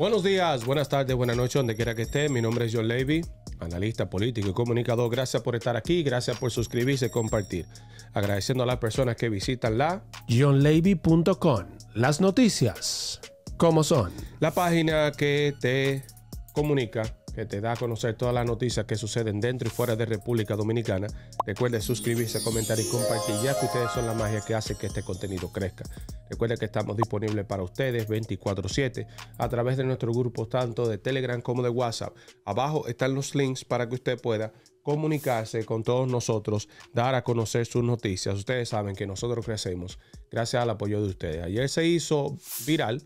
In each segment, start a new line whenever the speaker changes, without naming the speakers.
Buenos días, buenas tardes, buenas noches, donde quiera que esté. Mi nombre es John Levy, analista político y comunicador. Gracias por estar aquí, gracias por suscribirse y compartir. Agradeciendo a las personas que visitan la johnlevy.com. Las noticias, ¿cómo son? La página que te comunica que te da a conocer todas las noticias que suceden dentro y fuera de República Dominicana. Recuerde suscribirse, comentar y compartir, ya que ustedes son la magia que hace que este contenido crezca. Recuerde que estamos disponibles para ustedes 24/7 a través de nuestro grupo tanto de Telegram como de WhatsApp. Abajo están los links para que usted pueda comunicarse con todos nosotros, dar a conocer sus noticias. Ustedes saben que nosotros crecemos gracias al apoyo de ustedes. Ayer se hizo viral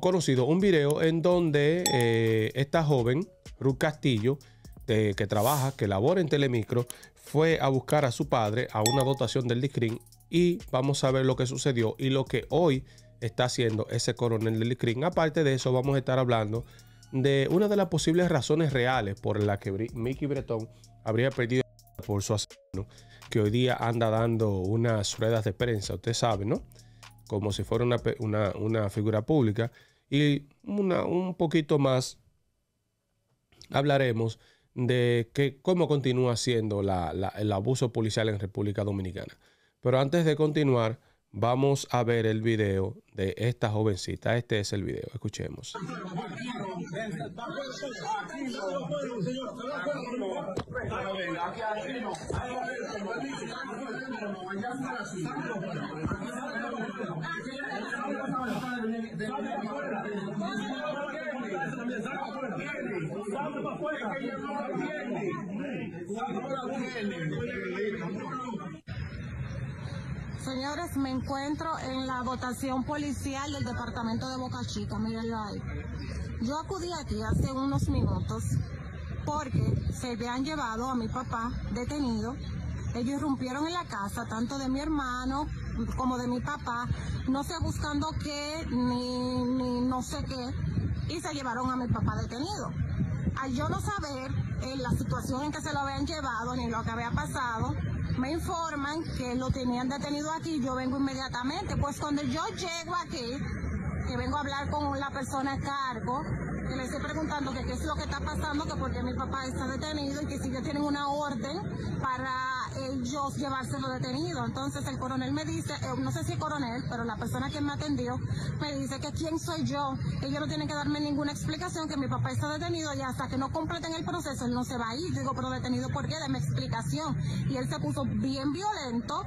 conocido un video en donde eh, esta joven, Ruth Castillo, que trabaja, que labora en Telemicro, fue a buscar a su padre a una dotación del discrim y vamos a ver lo que sucedió y lo que hoy está haciendo ese coronel del discrim Aparte de eso, vamos a estar hablando de una de las posibles razones reales por la que Mickey Breton habría perdido por su asesino, que hoy día anda dando unas ruedas de prensa, usted sabe, ¿no? como si fuera una, una, figura pública. Y una, un poquito más hablaremos de que, cómo continúa siendo el abuso policial en República Dominicana. Pero antes de continuar, vamos a ver el video de esta jovencita. Este es el video, escuchemos.
Señores, me encuentro en la votación policial del departamento de Boca Chica, ahí. Yo acudí aquí hace unos minutos porque se habían llevado a mi papá detenido. Ellos irrumpieron en la casa, tanto de mi hermano como de mi papá, no sé buscando qué, ni, no sé qué, y se llevaron a mi papá detenido. Al yo no saber en eh, la situación en que se lo habían llevado, ni lo que había pasado, me informan que lo tenían detenido aquí, yo vengo inmediatamente. Pues cuando yo llego aquí, que vengo a hablar con la persona a cargo, que qué es lo que está pasando, que porque mi papá está detenido y que si ya tienen una orden para ellos llevárselo detenido. Entonces el coronel me dice, eh, no sé si coronel, pero la persona que me atendió me dice que quién soy yo. Ellos no tiene que darme ninguna explicación, que mi papá está detenido y hasta que no completen el proceso él no se va a ir. Digo, pero detenido, ¿por qué? Dame explicación. Y él se puso bien violento.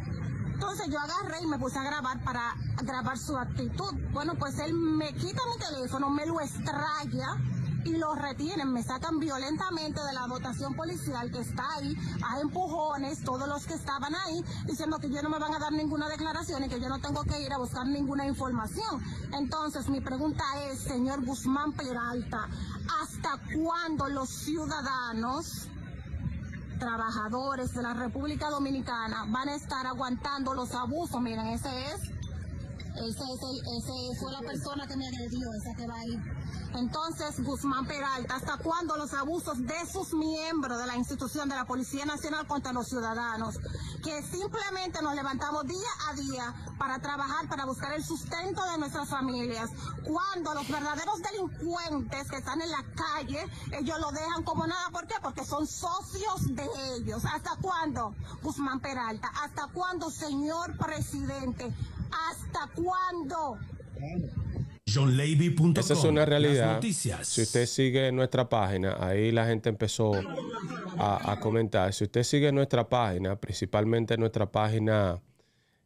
Entonces yo agarré y me puse a grabar para grabar su actitud. Bueno, pues él me quita mi teléfono, me lo extraña y los retienen, me sacan violentamente de la dotación policial que está ahí, a empujones, todos los que estaban ahí, diciendo que yo no me van a dar ninguna declaración y que yo no tengo que ir a buscar ninguna información. Entonces, mi pregunta es, señor Guzmán Peralta, ¿hasta cuándo los ciudadanos trabajadores de la República Dominicana van a estar aguantando los abusos? Miren, ese es ese, ese, fue la persona que me agredió, esa que va ahí. Entonces, Guzmán Peralta, ¿hasta cuándo los abusos de sus miembros de la institución de la Policía Nacional contra los ciudadanos? Que simplemente nos levantamos día a día para trabajar, para buscar el sustento de nuestras familias. Cuando los verdaderos delincuentes que están en la calle, ellos lo dejan como nada. ¿Por qué? Porque son socios de ellos. ¿Hasta cuándo, Guzmán Peralta? ¿Hasta cuándo, señor presidente? ¿Hasta cuándo?
JohnLevy.com Esa es una realidad. Si usted sigue nuestra página, ahí la gente empezó a, comentar. Si usted sigue nuestra página, principalmente nuestra página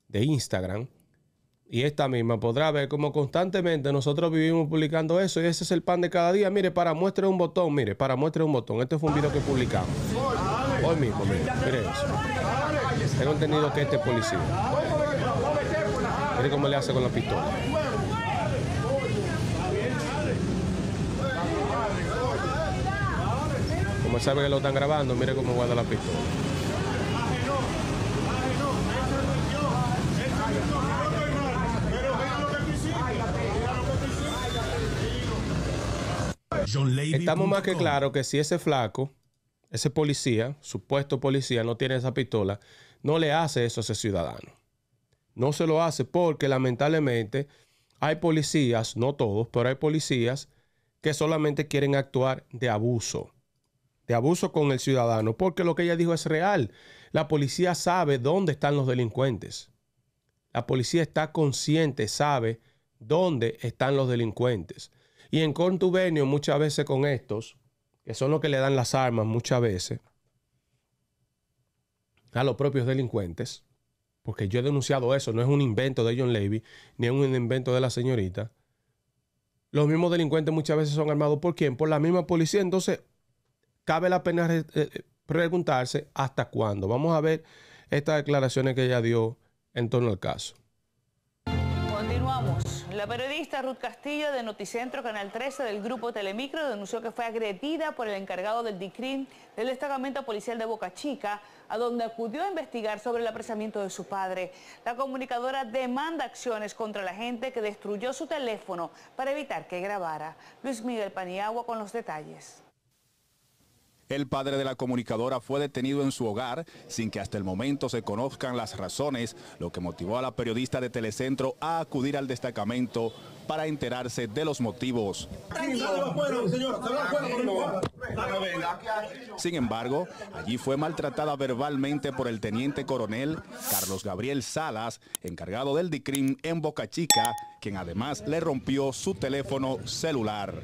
de Instagram, y esta misma podrá ver cómo constantemente nosotros vivimos publicando eso y ese es el pan de cada día. Mire, para muestre un botón, mire, para muestre un botón. Este fue un video que publicamos. Hoy mismo, mire, eso. contenido que este policía. Mire cómo le hace con la pistola. Como sabe que lo están grabando, mire cómo guarda la pistola. Estamos más que claro que si ese flaco, ese policía, supuesto policía, no tiene esa pistola, no le hace eso a ese ciudadano. No se lo hace porque lamentablemente hay policías, no todos, pero hay policías que solamente quieren actuar de abuso, de abuso con el ciudadano, porque lo que ella dijo es real. La policía sabe dónde están los delincuentes. La policía está consciente, sabe dónde están los delincuentes. Y en contubernio muchas veces con estos, que son los que le dan las armas muchas veces a los propios delincuentes, porque yo he denunciado eso, no es un invento de John Levy, ni es un invento de la señorita. Los mismos delincuentes muchas veces son armados por quién? Por la misma policía. Entonces, cabe la pena eh, eh, preguntarse hasta cuándo. Vamos a ver estas declaraciones que ella dio en torno al caso.
Continuamos. La periodista Ruth Castillo de Noticentro Canal 13 del grupo Telemicro denunció que fue agredida por el encargado del DICRIM del destacamento policial de Boca Chica, a donde acudió a investigar sobre el apresamiento de su padre. La comunicadora demanda acciones contra la gente que destruyó su teléfono para evitar que grabara. Luis Miguel Paniagua con los detalles.
El padre de la comunicadora fue detenido en su hogar sin que hasta el momento se conozcan las razones, lo que motivó a la periodista de Telecentro a acudir al destacamento para enterarse de los motivos. Sin embargo, allí fue maltratada verbalmente por el teniente coronel Carlos Gabriel Salas, encargado del DICRIM en Boca Chica, quien además le rompió su teléfono celular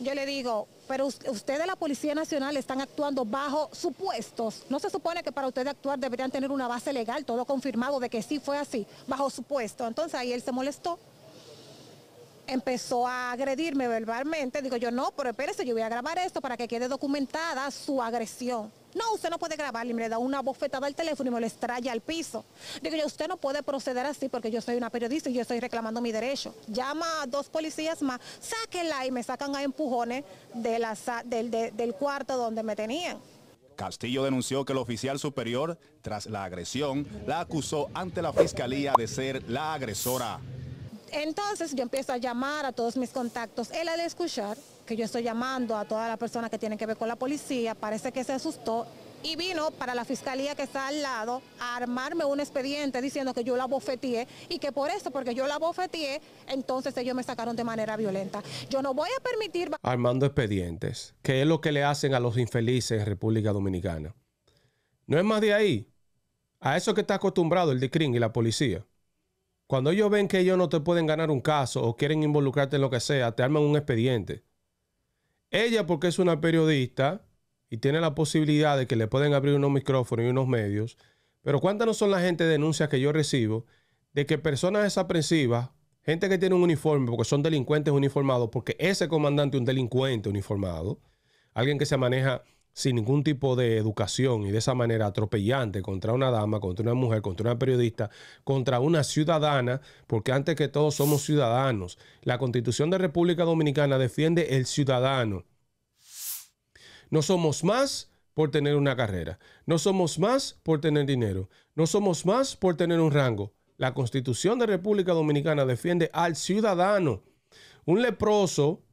yo le digo, pero ustedes la Policía Nacional están actuando bajo supuestos. No se supone que para ustedes actuar deberían tener una base legal, todo confirmado de que sí fue así, bajo supuesto. Entonces ahí él se molestó. Empezó a agredirme verbalmente. Digo yo, no, pero espérese, yo voy a grabar esto para que quede documentada su agresión. No, usted no puede grabar y me da una bofetada al teléfono y me lo estralla al piso. Digo yo, usted no puede proceder así porque yo soy una periodista y yo estoy reclamando mi derecho. Llama a dos policías más, sáquenla y me sacan a empujones de del cuarto donde me tenían.
Castillo denunció que el oficial superior, tras la agresión, la acusó ante la fiscalía de ser la agresora.
Entonces yo empiezo a llamar a todos mis contactos. Él al escuchar que yo estoy llamando a todas las personas que tienen que ver con la policía, parece que se asustó y vino para la fiscalía que está al lado a armarme un expediente diciendo que yo la bofeteé y que por eso, porque yo la bofeteé, entonces ellos me sacaron de manera violenta. Yo no voy a permitir...
Armando expedientes, que es lo que le hacen a los infelices en República Dominicana. No es más de ahí. A eso que está acostumbrado el DICRIN y la policía. Cuando ellos ven que ellos no te pueden ganar un caso o quieren involucrarte en lo que sea, te arman un expediente. Ella, porque es una periodista y tiene la posibilidad de que le pueden abrir unos micrófonos y unos medios, pero ¿cuántas no son la gente de denuncias que yo recibo de que personas desaprensivas, gente que tiene un uniforme, porque son delincuentes uniformados, porque ese comandante es un delincuente uniformado, alguien que se maneja sin ningún tipo de educación y de esa manera atropellante contra una dama, contra una mujer, contra una periodista, contra una ciudadana, porque antes que todo somos ciudadanos. La Constitución de República Dominicana defiende el ciudadano. No somos más por tener una carrera, no somos más por tener dinero, no somos más por tener un rango. La Constitución de República Dominicana defiende al ciudadano. Un leproso,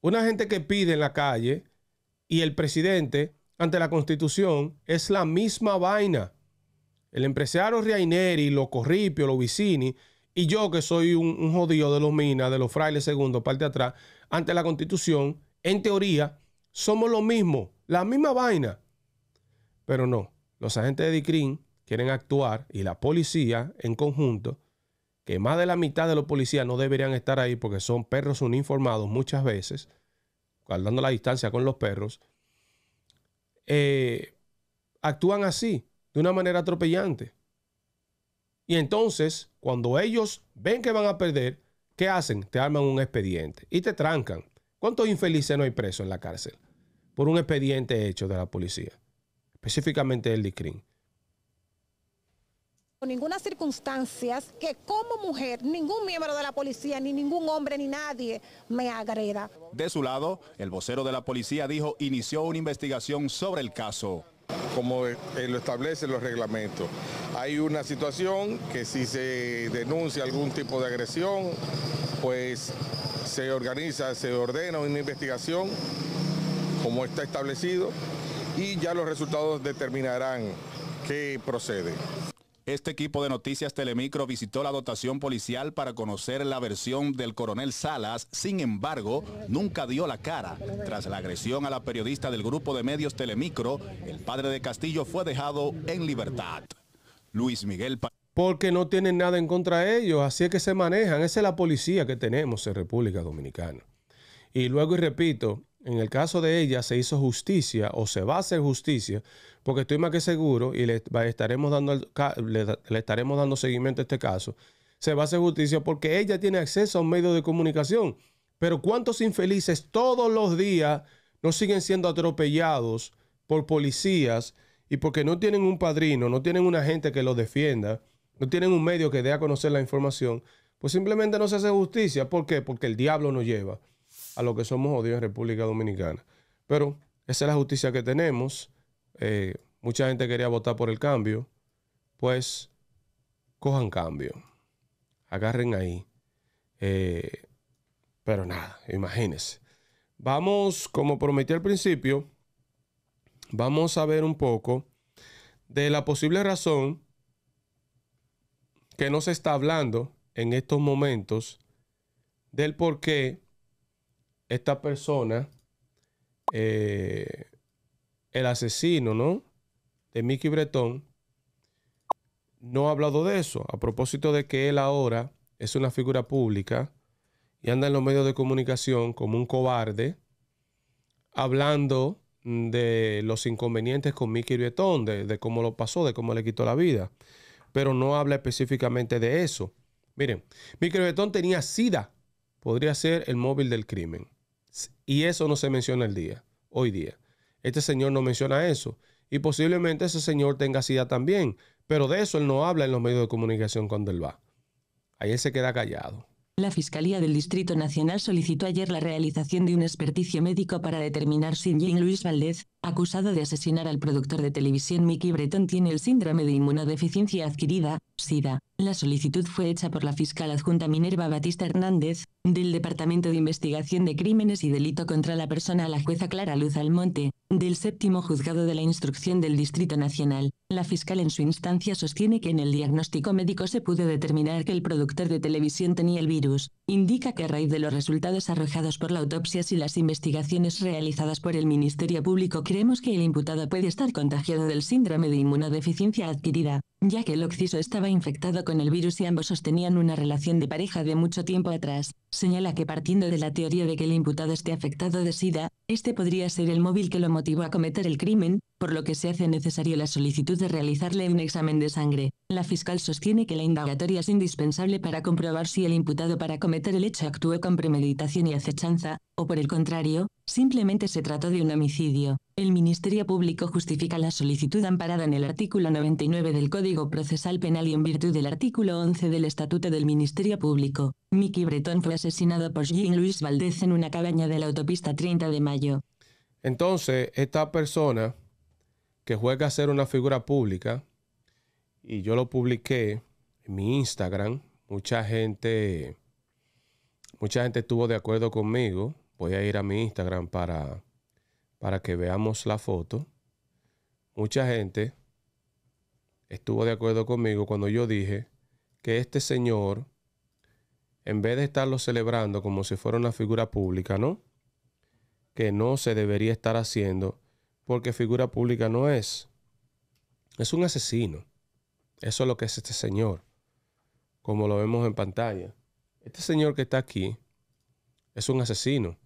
una gente que pide en la calle, y el presidente ante la constitución es la misma vaina. El empresario Riaineri, lo Corripio, lo Vicini y yo que soy un, jodido de los minas, de los frailes segundos, parte atrás, ante la constitución, en teoría, somos lo mismo, la misma vaina. Pero no, los agentes de DICRIN quieren actuar y la policía en conjunto, que más de la mitad de los policías no deberían estar ahí porque son perros uniformados muchas veces, guardando la distancia con los perros, eh, actúan así, de una manera atropellante. Y entonces, cuando ellos ven que van a perder, ¿qué hacen? Te arman un expediente y te trancan. ¿Cuántos infelices no hay presos en la cárcel? Por un expediente hecho de la policía, específicamente el DICRIN
ninguna circunstancia que como mujer ningún miembro de la policía, ni ningún hombre, ni nadie me agreda.
De su lado, el vocero de la policía dijo inició una investigación sobre el caso. Como eh, eh, lo establecen los reglamentos, hay una situación que si se
denuncia algún tipo de agresión, pues se organiza, se ordena una investigación como está establecido y ya los resultados
determinarán qué procede. Este equipo de noticias Telemicro visitó la dotación policial para conocer la versión del coronel Salas, sin embargo, nunca dio la cara. Tras la agresión a la periodista del grupo de medios Telemicro, el padre de Castillo fue dejado en libertad. Luis Miguel pa
porque no tienen nada en contra de ellos, así es que se manejan. Esa es la policía que tenemos en República Dominicana. Y luego, y repito, en el caso de ella se hizo justicia o se va a hacer justicia, porque estoy más que seguro y le, estaremos dando le, estaremos dando seguimiento a este caso. Se va a hacer justicia porque ella tiene acceso a un medio de comunicación. Pero cuántos infelices todos los días no siguen siendo atropellados por policías y porque no tienen un padrino, no tienen una gente que los defienda, no tienen un medio que dé a conocer la información, pues simplemente no se hace justicia. ¿Por qué? Porque el diablo nos lleva a lo que somos odios en República Dominicana. Pero esa es la justicia que tenemos. Eh, mucha gente quería votar por el cambio. Pues cojan cambio. Agarren ahí. Eh, pero nada, imagínense. Vamos, como prometí al principio, vamos a ver un poco de la posible razón que no se está hablando en estos momentos del por qué esta persona, eh, el asesino, ¿no? De Mickey Breton, no ha hablado de eso. A propósito de que él ahora es una figura pública y anda en los medios de comunicación como un cobarde, hablando mm, de los inconvenientes con Mickey Breton, de, cómo lo pasó, de cómo le quitó la vida. Pero no habla específicamente de eso. Miren, Mickey Breton tenía SIDA. Podría ser el móvil del crimen. Y eso no se menciona el día, hoy día. Este señor no menciona eso. Y posiblemente ese señor tenga SIDA también. Pero de eso él no habla en los medios de comunicación cuando él va. Ahí él se queda callado.
La Fiscalía del Distrito Nacional solicitó ayer la realización de un experticio médico para determinar si Jean Luis Valdez, acusado de asesinar al productor de televisión Mickey Breton, tiene el síndrome de inmunodeficiencia adquirida, SIDA. La solicitud fue hecha por la fiscal adjunta Minerva Batista Hernández, del Departamento de Investigación de Crímenes y Delito contra la Persona, a la jueza Clara Luz Almonte, del séptimo juzgado de la instrucción del Distrito Nacional, la fiscal en su instancia sostiene que en el diagnóstico médico se pudo determinar que el productor de televisión tenía el virus, indica que a raíz de los resultados arrojados por la autopsia y las investigaciones realizadas por el Ministerio Público creemos que el imputado puede estar contagiado del síndrome de inmunodeficiencia adquirida, ya que el occiso estaba infectado con el virus y ambos sostenían una relación de pareja de mucho tiempo atrás. Señala que partiendo de la teoría de que el imputado esté afectado de SIDA, este podría ser el móvil que lo motivó a cometer el crimen, por lo que se hace necesario la solicitud de realizarle un examen de sangre. La fiscal sostiene que la indagatoria es indispensable para comprobar si el imputado para cometer el hecho actuó con premeditación y acechanza, o por el contrario, simplemente se trató de un homicidio. El Ministerio Público justifica la solicitud amparada en el artículo 99 del Código Procesal Penal y en virtud del artículo 11 del Estatuto del Ministerio Público. Mickey Breton fue asesinado por Jean louis Valdez en una cabaña de la autopista 30 de mayo.
Entonces, esta persona que juega a ser una figura pública y yo lo publiqué en mi Instagram. Mucha gente, mucha gente estuvo de acuerdo conmigo. Voy a ir a mi Instagram para, para que veamos la foto. Mucha gente estuvo de acuerdo conmigo cuando yo dije que este señor, en vez de estarlo celebrando como si fuera una figura pública, ¿no? Que no se debería estar haciendo porque figura pública no es. Es un asesino. Eso es lo que es este señor, como lo vemos en pantalla. Este señor que está aquí es un asesino.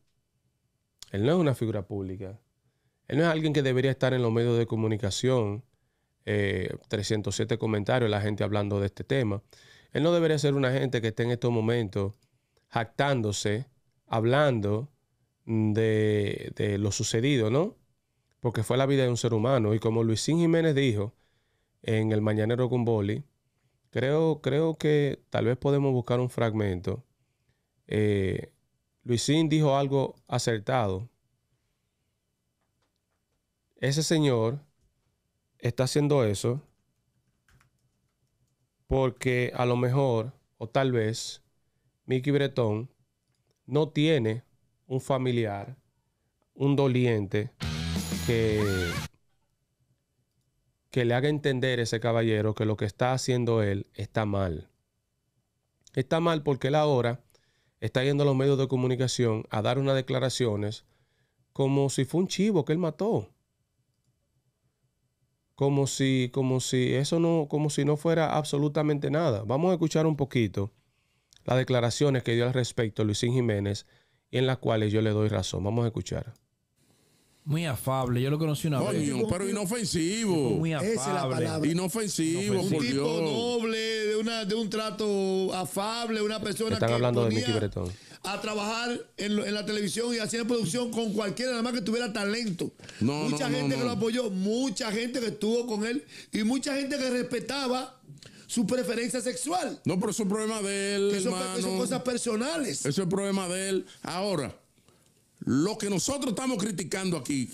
Él no es una figura pública. Él no es alguien que debería estar en los medios de comunicación. 307 eh, comentarios, la gente hablando de este tema. Él no debería ser una gente que esté en estos momentos jactándose, hablando de lo sucedido, ¿no? porque fue la vida de un ser humano. Y como Luisín Jiménez dijo en el Mañanero con Boli, creo, creo que tal vez podemos buscar un fragmento. Eh, Luisín dijo algo acertado. Ese señor está haciendo eso porque a lo mejor o tal vez Mickey Bretón no tiene un familiar, un doliente que, que le haga entender ese caballero que lo que está haciendo él está mal. Está mal porque él ahora está yendo a los medios de comunicación a dar unas declaraciones como si fue un chivo que él mató. Como si, como si eso no, como si no fuera absolutamente nada. Vamos a escuchar un poquito las declaraciones que dio al respecto Luisín Jiménez y en las cuales yo le doy razón. Vamos a escuchar.
Muy afable, yo lo conocí una Coño, vez. pero inofensivo. Muy afable. es la palabra. Inofensivo, Un tipo noble, de, un trato afable, una persona Están que hablando de ponía a trabajar en, la televisión y hacer producción con cualquiera, nada más que tuviera talento. No, mucha gente que lo apoyó, mucha gente que estuvo con él y mucha gente que respetaba su preferencia sexual. No, pero eso es problema de él, Que son, cosas personales. Eso es problema de él. Ahora, lo que nosotros estamos criticando aquí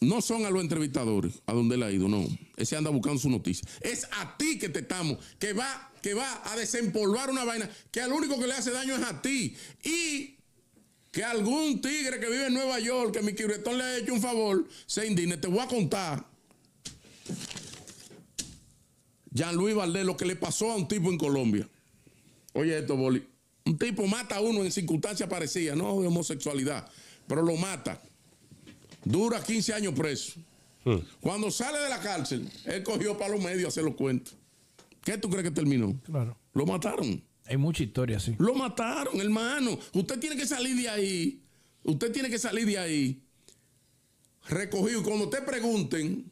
no son a los entrevistadores, a donde él ha ido, no. Ese anda buscando su noticia. Es a ti que te estamos, que va, que va a desempolvar una vaina que al único que le hace daño es a ti. Y que algún tigre que vive en Nueva York, que mi quibretón le ha hecho un favor, se indigne. Te voy a contar. Jean-Louis Valdés, lo que le pasó a un tipo en Colombia. Oye esto, Boli. Un tipo mata a uno en circunstancias parecidas, no de homosexualidad, pero lo mata. Dura 15 años preso. Hmm. Cuando sale de la cárcel, él cogió para los medios a hacer los cuentos. ¿Qué tú crees que terminó? Claro. Lo mataron.
Hay mucha historia, sí.
Lo mataron, hermano. Usted tiene que salir de ahí. Usted tiene que salir de ahí recogido. Cuando te pregunten,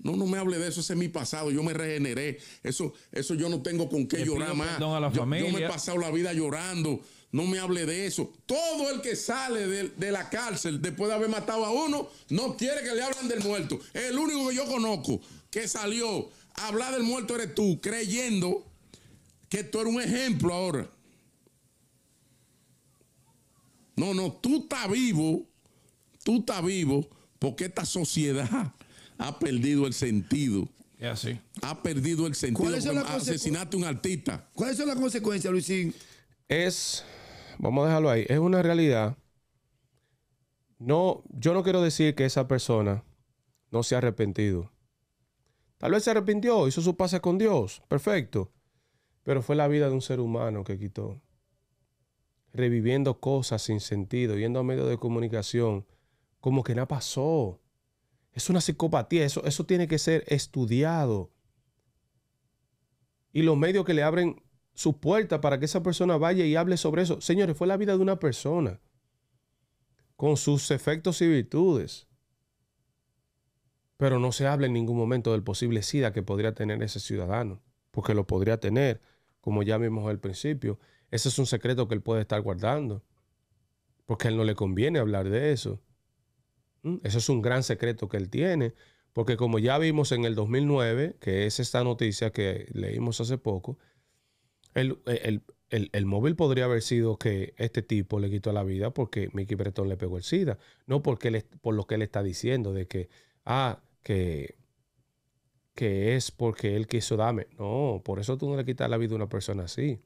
no, no me hable de eso, ese es mi pasado, yo me regeneré, eso, eso yo no tengo con qué llorar más. yo, me he pasado la vida llorando, no me hable de eso. Todo el que sale de, la cárcel después de haber matado a uno, no quiere que le hablen del muerto. el único que yo conozco que salió a hablar del muerto eres tú, creyendo que tú eres un ejemplo ahora. No, no, tú estás vivo, tú estás vivo porque esta sociedad ha perdido el sentido. Ha perdido el sentido. Asesinaste a un artista. ¿Cuáles son las consecuencias, Luisín? Es,
vamos a dejarlo ahí, es una realidad. No, yo no quiero decir que esa persona no se ha arrepentido. Tal vez se arrepintió, hizo su pase con Dios, perfecto. Pero fue la vida de un ser humano que quitó. Reviviendo cosas sin sentido, yendo a medios de comunicación, como que nada pasó. Es una psicopatía, eso, eso tiene que ser estudiado. Y los medios que le abren su puerta para que esa persona vaya y hable sobre eso. Señores, fue la vida de una persona, con sus efectos y virtudes. Pero no se habla en ningún momento del posible SIDA que podría tener ese ciudadano, porque lo podría tener, como ya vimos al principio. Ese es un secreto que él puede estar guardando, porque a él no le conviene hablar de eso. Mm. Eso es un gran secreto que él tiene, porque como ya vimos en el 2009, que es esta noticia que leímos hace poco, el, móvil podría haber sido que este tipo le quitó la vida porque Mickey Breton le pegó el SIDA, no porque por lo que él está diciendo de que, ah, que, que es porque él quiso darme. No, por eso tú no le quitas la vida a una persona así.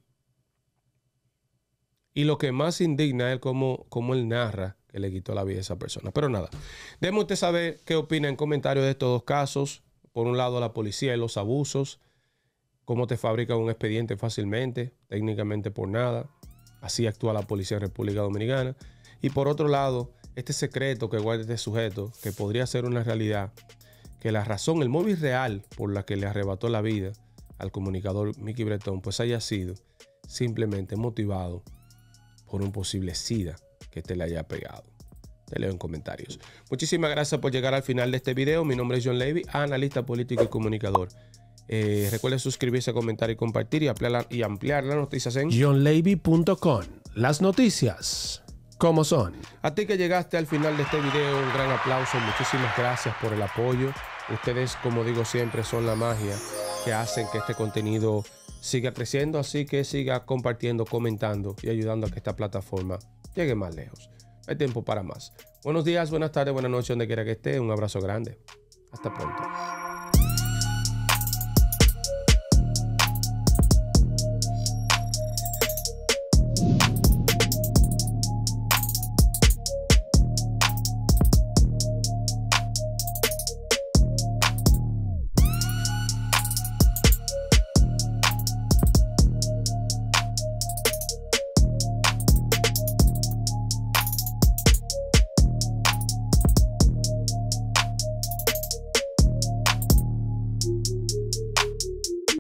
Y lo que más indigna es como cómo él narra que le quitó la vida a esa persona. Pero nada, Démoste saber qué opina en comentarios de estos dos casos. Por un lado, la policía y los abusos, cómo te fabrica un expediente fácilmente, técnicamente por nada. Así actúa la policía en República Dominicana. Y por otro lado, este secreto que guarda este sujeto, que podría ser una realidad, que la razón, el móvil real por la que le arrebató la vida al comunicador Mickey Breton, pues haya sido simplemente motivado por un posible SIDA que te le haya pegado. Te leo en comentarios. Muchísimas gracias por llegar al final de este video. Mi nombre es John Levy, analista político y comunicador. Eh, suscribirse, comentar y compartir y ampliar, y ampliar las noticias en johnlevy.com. Las noticias como son. A ti que llegaste al final de este video, un gran aplauso. Muchísimas gracias por el apoyo. Ustedes, como digo siempre, son la magia que hacen que este contenido siga creciendo. Así que siga compartiendo, comentando y ayudando a que esta plataforma llegue más lejos. Hay tiempo para más. Buenos días, buenas tardes, buenas noches, donde quiera que esté. Un abrazo grande. Hasta pronto.